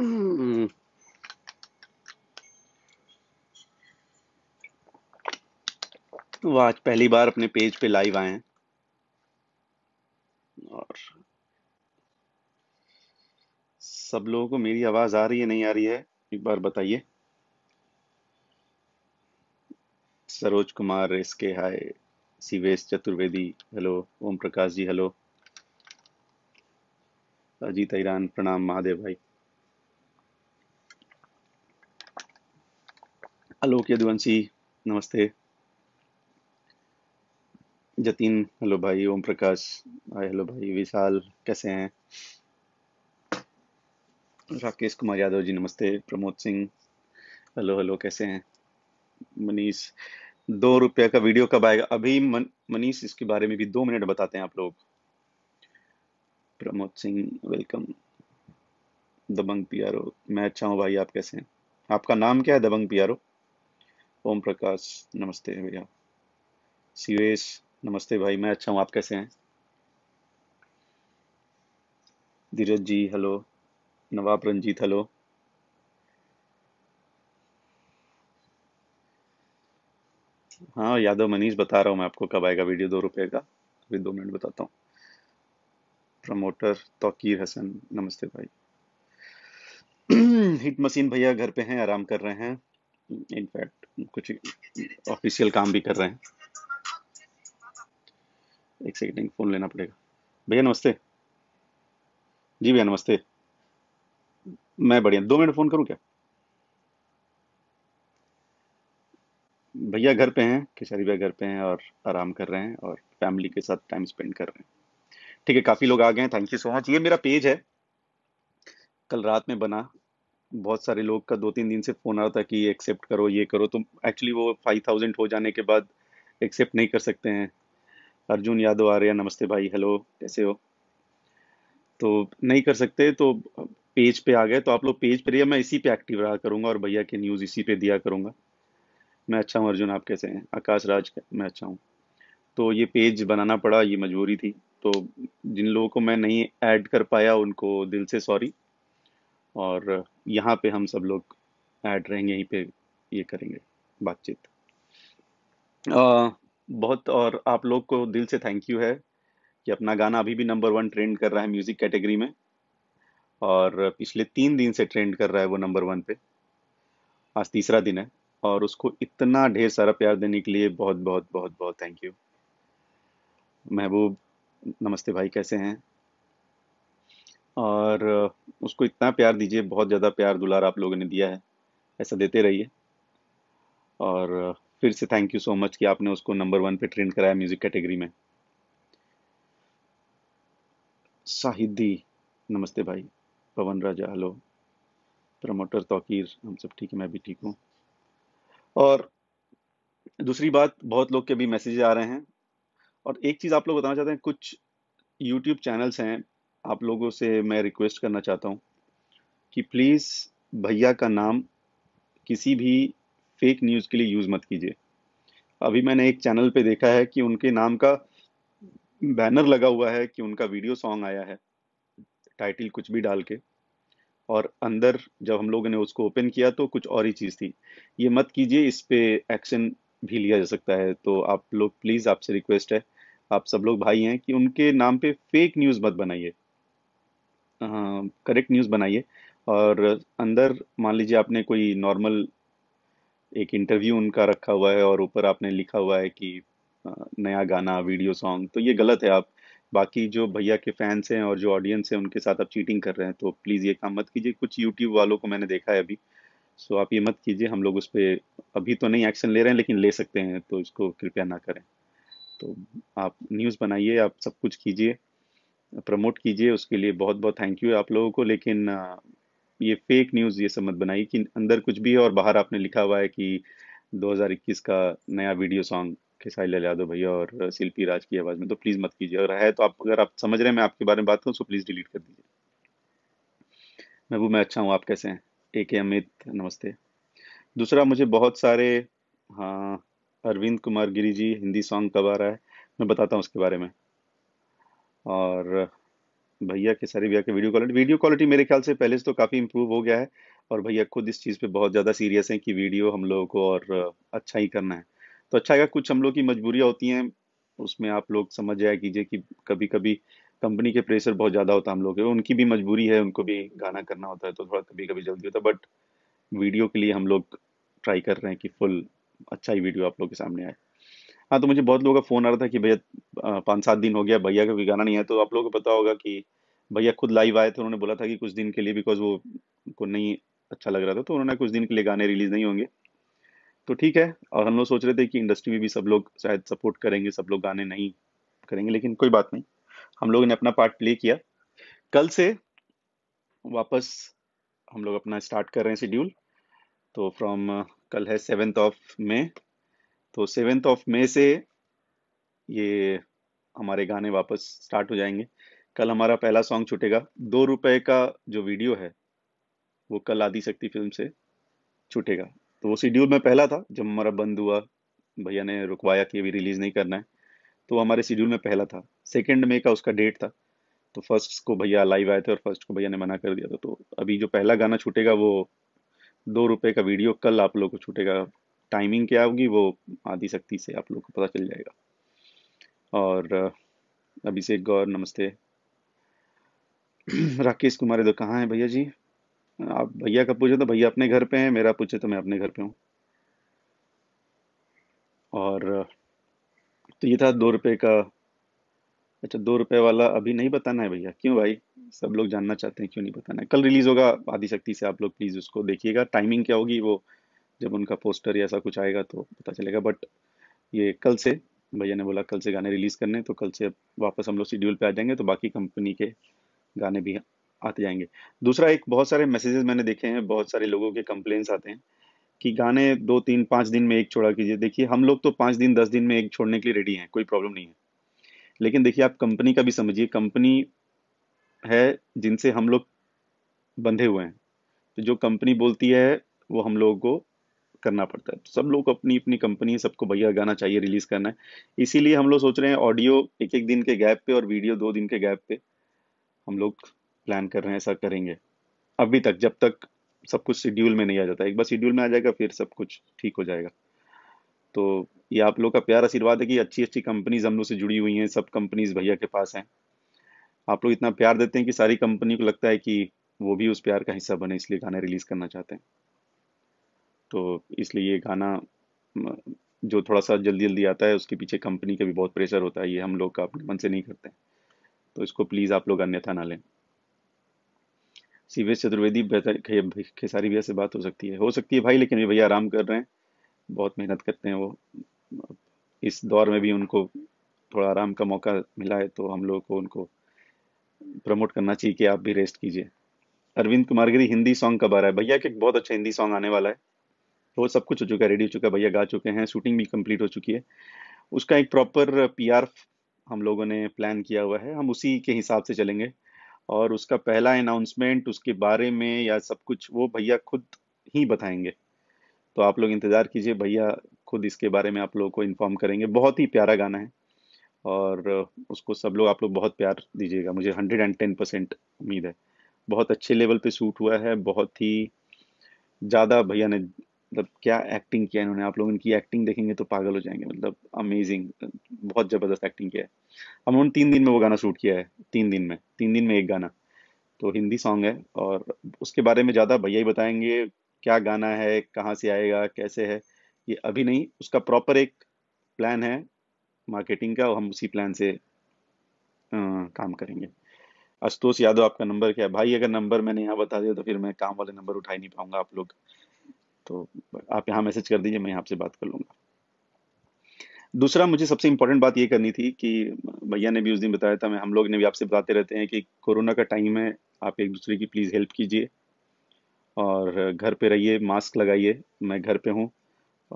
वो आज पहली बार अपने पेज पे लाइव आए हैं और सब लोगों को मेरी आवाज आ रही है नहीं आ रही है एक बार बताइए सरोज कुमार इसके hi Shivesh Chaturvedi hello Om Prakash ji hello Ajit ईरान प्रणाम महादेव भाई आलोक यदुवंशी नमस्ते जतीन हेलो भाई ओम प्रकाश हाय हेलो भाई विशाल कैसे हैं राकेश कुमार यादव जी नमस्ते प्रमोद सिंह हेलो हेलो कैसे हैं मनीष दो रुपये का वीडियो कब आएगा अभी मनीष इसके बारे में भी दो मिनट बताते हैं आप लोग प्रमोद सिंह वेलकम दबंग पियारो मैं अच्छा हूँ भाई आप कैसे हैं आपका नाम क्या है दबंग पी ओम प्रकाश नमस्ते भैया शिवेश नमस्ते भाई मैं अच्छा हूँ आप कैसे हैं धीरज जी हेलो नवाब रंजीत हेलो हाँ यादव मनीष बता रहा हूँ मैं आपको कब आएगा वीडियो दो रुपए का अभी दो मिनट बताता हूँ प्रमोटर तोकीर हसन नमस्ते भाई हिट मशीन भैया घर पे हैं आराम कर रहे हैं इनफैक्ट कुछ ऑफिशियल काम भी कर रहे हैं एक सेकेंड फ़ोन लेना पड़ेगा भैया नमस्ते जी भैया नमस्ते मैं बढ़िया दो मिनट फ़ोन करूं क्या भैया घर पे हैं खेसारी भैया घर पे हैं और आराम कर रहे हैं और फैमिली के साथ टाइम स्पेंड कर रहे हैं ठीक है काफ़ी लोग आ गए हैं थैंक यू सो मच ये मेरा पेज है कल रात में बना बहुत सारे लोग का दो तीन दिन से फ़ोन आ रहा था कि एक्सेप्ट करो ये करो तो एक्चुअली वो फाइव थाउजेंड हो जाने के बाद एक्सेप्ट नहीं कर सकते हैं अर्जुन यादव आ रहे हैं नमस्ते भाई हेलो कैसे हो तो नहीं कर सकते तो पेज पे आ गए तो आप लोग पेज पर मैं इसी पे एक्टिव रहा करूँगा और भैया के न्यूज़ इसी पे दिया करूंगा मैं अच्छा हूँ अर्जुन आप कैसे हैं आकाश राज मैं अच्छा हूँ तो ये पेज बनाना पड़ा ये मजबूरी थी तो जिन लोगों को मैं नहीं ऐड कर पाया उनको दिल से सॉरी और यहाँ पे हम सब लोग ऐड रहेंगे यहीं पे ये करेंगे बातचीत बहुत और आप लोग को दिल से थैंक यू है कि अपना गाना अभी भी नंबर वन ट्रेंड कर रहा है म्यूज़िक कैटेगरी में और पिछले तीन दिन से ट्रेंड कर रहा है वो नंबर वन पे आज तीसरा दिन है और उसको इतना ढेर सारा प्यार देने के लिए बहुत बहुत बहुत बहुत थैंक यू महबूब नमस्ते भाई कैसे हैं और उसको इतना प्यार दीजिए बहुत ज़्यादा प्यार दुलार आप लोगों ने दिया है ऐसा देते रहिए और फिर से थैंक यू सो मच कि आपने उसको नंबर वन पे ट्रेंड कराया म्यूज़िक कैटेगरी में साहिदी नमस्ते भाई पवन राजा हेलो प्रमोटर तोकीर हम सब ठीक है मैं भी ठीक हूँ और दूसरी बात बहुत लोग के भी मैसेज आ रहे हैं और एक चीज़ आप लोग बताना चाहते हैं कुछ यूट्यूब चैनल्स हैं आप लोगों से मैं रिक्वेस्ट करना चाहता हूँ कि प्लीज़ भैया का नाम किसी भी फेक न्यूज़ के लिए यूज़ मत कीजिए अभी मैंने एक चैनल पे देखा है कि उनके नाम का बैनर लगा हुआ है कि उनका वीडियो सॉन्ग आया है टाइटल कुछ भी डाल के और अंदर जब हम लोगों ने उसको ओपन किया तो कुछ और ही चीज़ थी ये मत कीजिए इस पर एक्शन भी लिया जा सकता है तो आप लोग प्लीज़ आपसे रिक्वेस्ट है आप सब लोग भाई हैं कि उनके नाम पे फेक न्यूज़ मत बनाइए करेक्ट न्यूज़ बनाइए और अंदर मान लीजिए आपने कोई नॉर्मल एक इंटरव्यू उनका रखा हुआ है और ऊपर आपने लिखा हुआ है कि नया गाना वीडियो सॉन्ग तो ये गलत है आप बाकी जो भैया के फैंस हैं और जो ऑडियंस हैं उनके साथ आप चीटिंग कर रहे हैं तो प्लीज़ ये काम मत कीजिए कुछ यूट्यूब वालों को मैंने देखा है अभी सो आप ये मत कीजिए हम लोग उस पर अभी तो नहीं एक्शन ले रहे हैं लेकिन ले सकते हैं तो इसको कृपया ना करें तो आप न्यूज़ बनाइए आप सब कुछ कीजिए प्रमोट कीजिए उसके लिए बहुत बहुत थैंक यू आप लोगों को लेकिन ये फेक न्यूज़ ये सब मत बनाइए कि अंदर कुछ भी है और बाहर आपने लिखा हुआ है कि 2021 का नया वीडियो सॉन्ग खेसाई लाल यादव भैया और शिल्पी राज की आवाज़ में तो प्लीज़ मत कीजिए अगर है तो आप अगर आप समझ रहे हैं मैं आपके बारे में बात करूँ तो प्लीज़ डिलीट कर दीजिए महबूब मैं अच्छा हूँ आप कैसे हैं ए के अमित नमस्ते दूसरा मुझे बहुत सारे हाँ अरविंद कुमार गिरी जी हिंदी सॉन्ग कब आ रहा है मैं बताता हूँ उसके बारे में और भैया के सारे भैया के वीडियो क्वालिटी वीडियो क्वालिटी मेरे ख्याल से पहले से तो काफ़ी इम्प्रूव हो गया है और भैया खुद इस चीज़ पे बहुत ज़्यादा सीरियस हैं कि वीडियो हम लोगों को और अच्छा ही करना है तो अच्छा है कुछ हम लोग की मजबूरियाँ होती हैं उसमें आप लोग समझ जाया कीजिए कि कभी कभी कंपनी के प्रेशर बहुत ज़्यादा होता है हम लोग के उनकी भी मजबूरी है उनको भी गाना करना होता है तो थोड़ा कभी कभी जल्दी होता है बट वीडियो के लिए हम लोग ट्राई कर रहे हैं कि फुल अच्छा ही वीडियो आप लोग के सामने आए हाँ तो मुझे बहुत लोगों का फ़ोन आ रहा था कि भैया पाँच सात दिन हो गया भैया का कोई गाना नहीं आया तो आप लोगों को पता होगा कि भैया खुद लाइव आए थे उन्होंने बोला था कि कुछ दिन के लिए बिकॉज़ वो को नहीं अच्छा लग रहा था तो उन्होंने कुछ दिन के लिए गाने रिलीज़ नहीं होंगे। तो ठीक है और हम लोग सोच रहे थे कि इंडस्ट्री में भी सब लोग शायद सपोर्ट करेंगे, सब लोग गाने नहीं करेंगे लेकिन कोई बात नहीं। हम लोगों ने अपना पार्ट प्ले किया। कल से वापस हम लोग अपना स्टार्ट कर रहे हैं शेड्यूल। तो फ्रॉम कल है सेवेंथ ऑफ मे तो सेवेंथ ऑफ मे से ये हमारे गाने वापस स्टार्ट हो जाएंगे कल हमारा पहला सॉन्ग छूटेगा दो रुपए का जो वीडियो है वो कल आदि शक्ति फिल्म से छूटेगा तो वो शेड्यूल में पहला था जब हमारा बंद हुआ भैया ने रुकवाया कि अभी रिलीज़ नहीं करना है तो हमारे शेड्यूल में पहला था सेकेंड मे का उसका डेट था तो फर्स्ट को भैया लाइव आए थे और फर्स्ट को भैया ने मना कर दिया था तो अभी जो पहला गाना छूटेगा वो दो रुपये का वीडियो कल आप लोग को छूटेगा टाइमिंग क्या होगी वो आदि शक्ति से आप लोग को पता चल जाएगा और अभिषेक गौर नमस्ते राकेश कुमार तो कहाँ है भैया जी आप भैया का पूछे तो भैया अपने घर पे हैं मेरा पूछे तो मैं अपने घर पे हूँ और तो ये था दो रुपये का अच्छा दो रुपये वाला अभी नहीं बताना है भैया क्यों भाई सब लोग जानना चाहते हैं क्यों नहीं बताना है कल रिलीज़ होगा आदिशक्ति से आप लोग प्लीज़ उसको देखिएगा टाइमिंग क्या होगी वो जब उनका पोस्टर या ऐसा कुछ आएगा तो पता चलेगा बट ये कल से भैया ने बोला कल से गाने रिलीज़ करने तो कल से वापस हम लोग शेड्यूल पे आ जाएंगे तो बाकी कंपनी के गाने भी आते जाएंगे दूसरा एक बहुत सारे मैसेजेस मैंने देखे हैं बहुत सारे लोगों के कंप्लेंट्स आते हैं कि गाने दो तीन पाँच दिन में एक छोड़ा कीजिए देखिए हम लोग तो पाँच दिन दस दिन में एक छोड़ने के लिए रेडी हैं कोई प्रॉब्लम नहीं है लेकिन देखिए आप कंपनी का भी समझिए कंपनी है जिनसे हम लोग बंधे हुए हैं तो जो कंपनी बोलती है वो हम लोगों को करना पड़ता है तो सब लोग अपनी अपनी कंपनी सबको भैया गाना चाहिए रिलीज करना है इसीलिए हम लोग सोच रहे हैं ऑडियो एक एक दिन के गैप पे और वीडियो दो दिन के गैप पे हम लोग प्लान कर रहे हैं ऐसा करेंगे अभी तक जब तक सब कुछ शेड्यूल में नहीं आ जाता एक बार शेड्यूल में आ जाएगा फिर सब कुछ ठीक हो जाएगा तो ये आप लोग का प्यार आशीर्वाद है कि अच्छी अच्छी कंपनीज हम लोग से जुड़ी हुई हैं सब कंपनीज भैया के पास हैं आप लोग इतना प्यार देते हैं कि सारी कंपनी को लगता है कि वो भी उस प्यार का हिस्सा बने इसलिए गाने रिलीज़ करना चाहते हैं तो इसलिए ये गाना जो थोड़ा सा जल्दी जल्दी आता है उसके पीछे कंपनी का भी बहुत प्रेशर होता है ये हम लोग का अपने मन से नहीं करते हैं तो इसको प्लीज़ आप लोग अन्यथा ना लें सीवेश चतुर्वेदी बेहतर खेसारी भैया से बात हो सकती है हो सकती है भाई लेकिन ये भैया आराम कर रहे हैं बहुत मेहनत करते हैं वो इस दौर में भी उनको थोड़ा आराम का मौका मिला है तो हम लोगों को उनको प्रमोट करना चाहिए कि आप भी रेस्ट कीजिए अरविंद कुमार गिरी हिंदी सॉन्ग कब आ रहा है भैया कि बहुत अच्छा हिंदी सॉन्ग आने वाला है वो तो सब कुछ हो चुका है रेडी हो चुका है भैया गा चुके हैं शूटिंग भी कंप्लीट हो चुकी है उसका एक प्रॉपर पी हम लोगों ने प्लान किया हुआ है हम उसी के हिसाब से चलेंगे और उसका पहला अनाउंसमेंट उसके बारे में या सब कुछ वो भैया खुद ही बताएंगे तो आप लोग इंतज़ार कीजिए भैया खुद इसके बारे में आप लोगों को इन्फॉर्म करेंगे बहुत ही प्यारा गाना है और उसको सब लोग आप लोग बहुत प्यार दीजिएगा मुझे हंड्रेड एंड टेन परसेंट उम्मीद है बहुत अच्छे लेवल पे शूट हुआ है बहुत ही ज़्यादा भैया ने मतलब क्या एक्टिंग किया इन्होंने आप लोग इनकी एक्टिंग देखेंगे तो पागल हो जाएंगे मतलब अमेजिंग बहुत ज़बरदस्त एक्टिंग किया है हम उन्होंने तीन दिन में वो गाना शूट किया है तीन दिन में तीन दिन में एक गाना तो हिंदी सॉन्ग है और उसके बारे में ज़्यादा भैया ही बताएंगे क्या गाना है कहाँ से आएगा कैसे है ये अभी नहीं उसका प्रॉपर एक प्लान है मार्केटिंग का और हम उसी प्लान से आ, काम करेंगे आशुतोष यादव आपका नंबर क्या है भाई अगर नंबर मैंने यहाँ बता दिया तो फिर मैं काम वाले नंबर उठा ही नहीं पाऊंगा आप लोग तो आप यहाँ मैसेज कर दीजिए मैं यहाँ से बात कर लूँगा दूसरा मुझे सबसे इम्पोर्टेंट बात ये करनी थी कि भैया ने भी उस दिन बताया था मैं हम लोग ने भी आपसे बताते रहते हैं कि कोरोना का टाइम है आप एक दूसरे की प्लीज़ हेल्प कीजिए और घर पे रहिए मास्क लगाइए मैं घर पे हूँ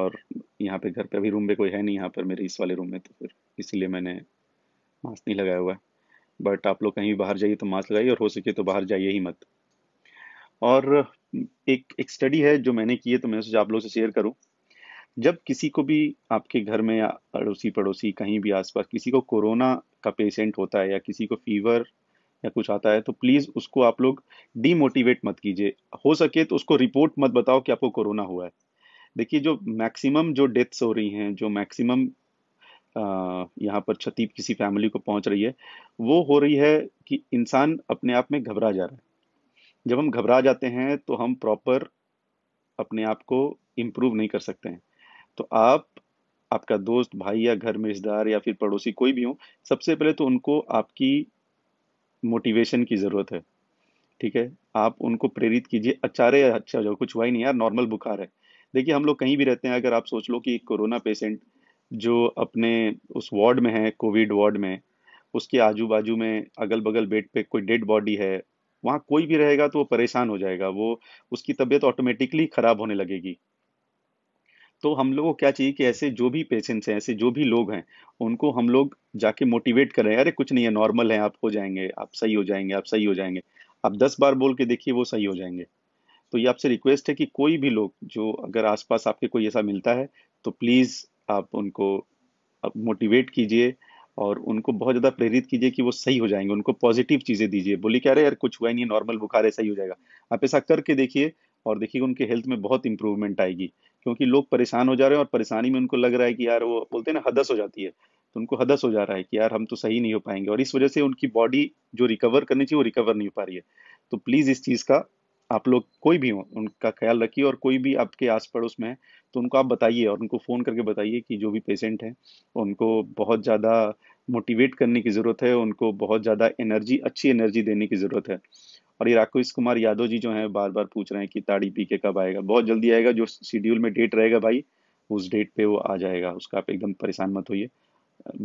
और यहाँ पे घर पे अभी रूम में कोई है नहीं यहाँ पर मेरे इस वाले रूम में तो फिर इसीलिए मैंने मास्क नहीं लगाया हुआ है बट आप लोग कहीं बाहर जाइए तो मास्क लगाइए और हो सके तो बाहर जाइए ही मत और एक एक स्टडी है जो मैंने की है तो मैं सोचा आप लोग से शेयर करूं जब किसी को भी आपके घर में या अड़ोसी पड़ोसी कहीं भी आसपास किसी को कोरोना का पेशेंट होता है या किसी को फीवर या कुछ आता है तो प्लीज़ उसको आप लोग डीमोटिवेट मत कीजिए हो सके तो उसको रिपोर्ट मत बताओ कि आपको कोरोना हुआ है देखिए जो मैक्सिमम जो डेथ्स हो रही हैं जो मैक्सिमम यहाँ पर क्षति किसी फैमिली को पहुँच रही है वो हो रही है कि इंसान अपने आप में घबरा जा रहा है जब हम घबरा जाते हैं तो हम प्रॉपर अपने आप को इम्प्रूव नहीं कर सकते हैं तो आप आपका दोस्त भाई या घर में रिश्तेदार या फिर पड़ोसी कोई भी हो सबसे पहले तो उनको आपकी मोटिवेशन की ज़रूरत है ठीक है आप उनको प्रेरित कीजिए अचारे या अच्छा जो कुछ हुआ ही नहीं यार नॉर्मल बुखार है देखिए हम लोग कहीं भी रहते हैं अगर आप सोच लो कि एक कोरोना पेशेंट जो अपने उस वार्ड में है कोविड वार्ड में उसके आजू बाजू में अगल बगल बेड पे कोई डेड बॉडी है वहाँ कोई भी रहेगा तो वो परेशान हो जाएगा वो उसकी तबीयत ऑटोमेटिकली खराब होने लगेगी तो हम लोग को क्या चाहिए कि ऐसे जो भी पेशेंट्स हैं ऐसे जो भी लोग हैं उनको हम लोग जाके मोटिवेट करें अरे कुछ नहीं है नॉर्मल है आप हो जाएंगे आप सही हो जाएंगे आप सही हो जाएंगे आप दस बार बोल के देखिए वो सही हो जाएंगे तो ये आपसे रिक्वेस्ट है कि कोई भी लोग जो अगर आसपास आपके कोई ऐसा मिलता है तो प्लीज़ आप उनको मोटिवेट कीजिए और उनको बहुत ज़्यादा प्रेरित कीजिए कि वो सही हो जाएंगे उनको पॉजिटिव चीज़ें दीजिए बोली क्या अरे यार कुछ हुआ नहीं नहीं नॉर्मल बुखार है सही हो जाएगा आप ऐसा करके देखिए और देखिए उनके हेल्थ में बहुत इंप्रूवमेंट आएगी क्योंकि लोग परेशान हो जा रहे हैं और परेशानी में उनको लग रहा है कि यार वो बोलते हैं ना हदस हो जाती है तो उनको हदस हो जा रहा है कि यार हम तो सही नहीं हो पाएंगे और इस वजह से उनकी बॉडी जो रिकवर करनी चाहिए वो रिकवर नहीं हो पा रही है तो प्लीज़ इस चीज़ का आप लोग कोई भी हो उनका ख्याल रखिए और कोई भी आपके आस पड़ोस में है तो उनको आप बताइए और उनको फ़ोन करके बताइए कि जो भी पेशेंट हैं उनको बहुत ज़्यादा मोटिवेट करने की ज़रूरत है उनको बहुत ज़्यादा एनर्जी अच्छी एनर्जी देने की ज़रूरत है और ये राकेश कुमार यादव जी जो हैं बार बार पूछ रहे हैं कि ताड़ी पी के कब आएगा बहुत जल्दी आएगा जो शेड्यूल में डेट रहेगा भाई उस डेट पे वो आ जाएगा उसका आप एकदम परेशान मत होइए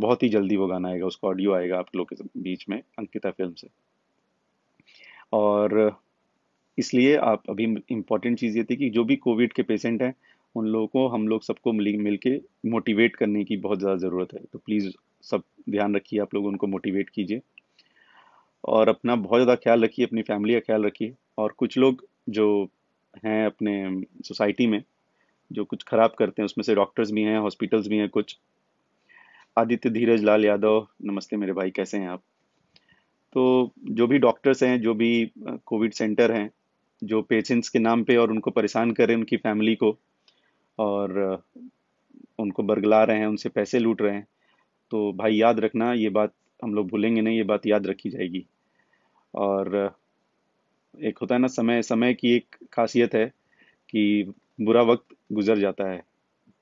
बहुत ही जल्दी वो गाना आएगा उसका ऑडियो आएगा आप लोग के बीच में अंकिता फिल्म से और इसलिए आप अभी इम्पॉर्टेंट चीज़ ये थी कि जो भी कोविड के पेशेंट हैं उन लोगों को हम लोग सबको मिल मिल के मोटिवेट करने की बहुत ज़्यादा ज़रूरत है तो प्लीज़ सब ध्यान रखिए आप लोग उनको मोटिवेट कीजिए और अपना बहुत ज़्यादा ख्याल रखिए अपनी फैमिली का ख्याल रखिए और कुछ लोग जो हैं अपने सोसाइटी में जो कुछ ख़राब करते हैं उसमें से डॉक्टर्स भी हैं हॉस्पिटल्स भी हैं कुछ आदित्य धीरज लाल यादव नमस्ते मेरे भाई कैसे हैं आप तो जो भी डॉक्टर्स हैं जो भी कोविड सेंटर हैं जो पेशेंट्स के नाम पे और उनको परेशान कर रहे हैं उनकी फैमिली को और उनको बरगला रहे हैं उनसे पैसे लूट रहे हैं तो भाई याद रखना ये बात हम लोग भूलेंगे नहीं ये बात याद रखी जाएगी और एक होता है ना समय समय की एक खासियत है कि बुरा वक्त गुजर जाता है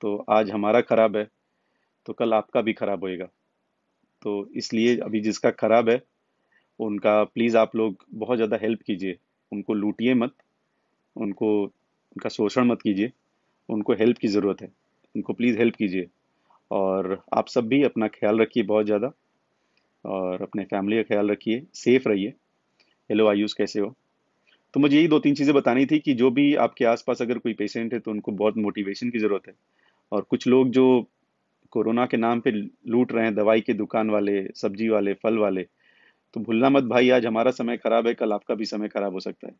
तो आज हमारा ख़राब है तो कल आपका भी ख़राब होएगा तो इसलिए अभी जिसका ख़राब है उनका प्लीज़ आप लोग बहुत ज़्यादा हेल्प कीजिए उनको लूटिए मत उनको उनका शोषण मत कीजिए उनको हेल्प की ज़रूरत है उनको प्लीज़ हेल्प कीजिए और आप सब भी अपना ख्याल रखिए बहुत ज़्यादा और अपने फैमिली का ख्याल रखिए सेफ़ रहिए हेलो आयुष कैसे हो तो मुझे यही दो तीन चीज़ें बतानी थी कि जो भी आपके आसपास अगर कोई पेशेंट है तो उनको बहुत मोटिवेशन की ज़रूरत है और कुछ लोग जो कोरोना के नाम पे लूट रहे हैं दवाई के दुकान वाले सब्जी वाले फल वाले तो भूलना मत भाई आज हमारा समय ख़राब है कल आपका भी समय ख़राब हो सकता है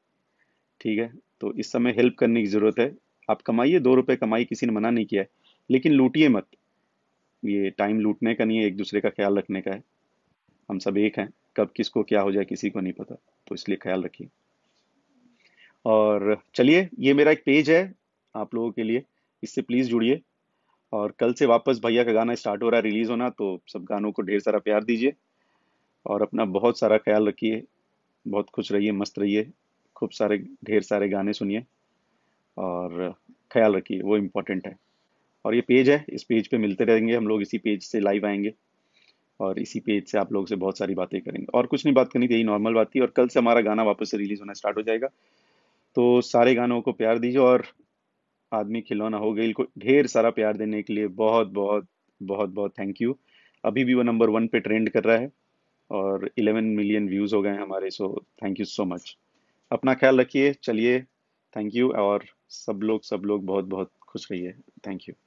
ठीक है तो इस समय हेल्प करने की ज़रूरत है आप कमाइए दो रुपये कमाई किसी ने मना नहीं किया है लेकिन लूटिए मत ये टाइम लूटने का नहीं है एक दूसरे का ख्याल रखने का है हम सब एक हैं कब किसको क्या हो जाए किसी को नहीं पता तो इसलिए ख्याल रखिए और चलिए ये मेरा एक पेज है आप लोगों के लिए इससे प्लीज़ जुड़िए और कल से वापस भैया का गाना स्टार्ट हो रहा है रिलीज़ होना तो सब गानों को ढेर सारा प्यार दीजिए और अपना बहुत सारा ख्याल रखिए बहुत खुश रहिए मस्त रहिए खूब सारे ढेर सारे गाने सुनिए और ख्याल रखिए वो इम्पोर्टेंट है और ये पेज है इस पेज पे मिलते रहेंगे हम लोग इसी पेज से लाइव आएंगे और इसी पेज से आप लोगों से बहुत सारी बातें करेंगे और कुछ नहीं बात करनी थी यही नॉर्मल बात थी और कल से हमारा गाना वापस से रिलीज होना स्टार्ट हो जाएगा तो सारे गानों को प्यार दीजिए और आदमी खिलौना हो गई ढेर सारा प्यार देने के लिए बहुत बहुत बहुत बहुत थैंक यू अभी भी वो नंबर वन पे ट्रेंड कर रहा है और इलेवन मिलियन व्यूज़ हो गए हैं हमारे so thank you so much अपना ख्याल रखिए चलिए थैंक यू और सब लोग सब लोग बहुत बहुत खुश रहिए थैंक यू